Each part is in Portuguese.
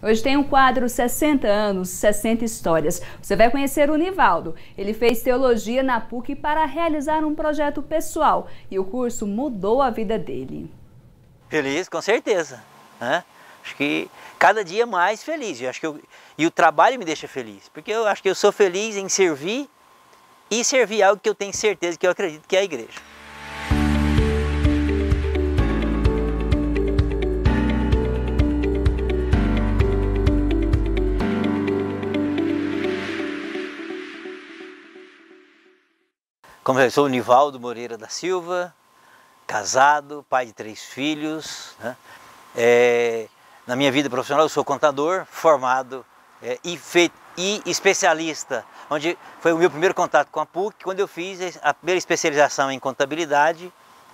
Hoje tem um quadro 60 anos, 60 histórias. Você vai conhecer o Nivaldo. Ele fez teologia na PUC para realizar um projeto pessoal e o curso mudou a vida dele. Feliz, com certeza. Né? Acho que cada dia mais feliz. Eu acho que eu, e o trabalho me deixa feliz, porque eu acho que eu sou feliz em servir e servir algo que eu tenho certeza que eu acredito que é a igreja. Como eu sou o Nivaldo Moreira da Silva, casado, pai de três filhos. Né? É, na minha vida profissional eu sou contador, formado é, e, fe, e especialista, onde foi o meu primeiro contato com a PUC, quando eu fiz a primeira especialização em contabilidade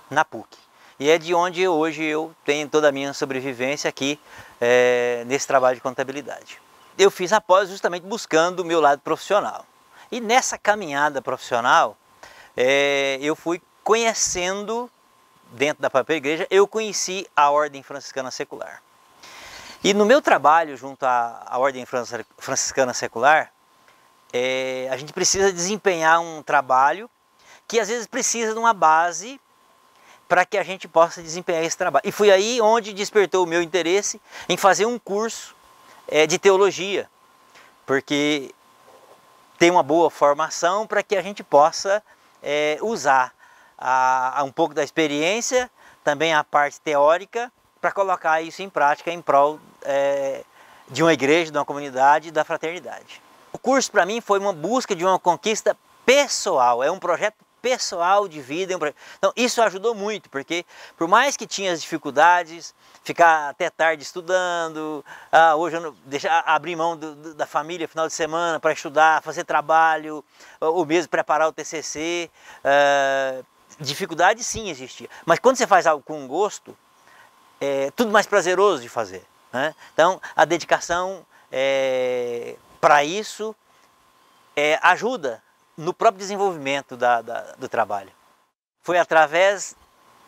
na PUC. E é de onde hoje eu tenho toda a minha sobrevivência aqui é, nesse trabalho de contabilidade. Eu fiz após justamente buscando o meu lado profissional. E nessa caminhada profissional, é, eu fui conhecendo, dentro da própria igreja, eu conheci a Ordem Franciscana Secular. E no meu trabalho junto à, à Ordem Franciscana Secular, é, a gente precisa desempenhar um trabalho que às vezes precisa de uma base para que a gente possa desempenhar esse trabalho. E foi aí onde despertou o meu interesse em fazer um curso é, de teologia, porque tem uma boa formação para que a gente possa é, usar a, a um pouco da experiência, também a parte teórica, para colocar isso em prática em prol é, de uma igreja, de uma comunidade, da fraternidade. O curso para mim foi uma busca de uma conquista pessoal, é um projeto pessoal de vida. Então, isso ajudou muito, porque por mais que tinha as dificuldades, ficar até tarde estudando, ah, hoje eu não, abrir mão do, do, da família final de semana para estudar, fazer trabalho, ou mesmo preparar o TCC, ah, dificuldade sim existia. Mas quando você faz algo com gosto, é tudo mais prazeroso de fazer. Né? Então, a dedicação é, para isso é, ajuda no próprio desenvolvimento da, da, do trabalho. Foi através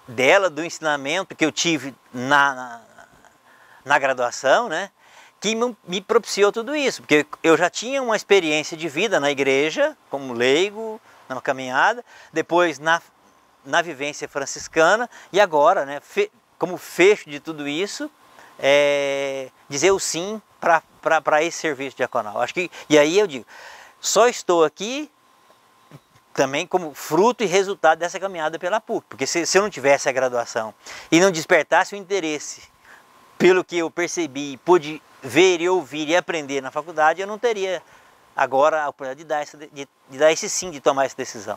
dela, do ensinamento que eu tive na, na, na graduação, né, que me propiciou tudo isso, porque eu já tinha uma experiência de vida na igreja, como leigo, na caminhada, depois na, na vivência franciscana, e agora, né, fe, como fecho de tudo isso, é, dizer o sim para esse serviço diaconal. Acho que, e aí eu digo, só estou aqui também como fruto e resultado dessa caminhada pela PUC. Porque se, se eu não tivesse a graduação e não despertasse o interesse pelo que eu percebi, pude ver e ouvir e aprender na faculdade, eu não teria agora a oportunidade de dar, esse, de, de dar esse sim, de tomar essa decisão.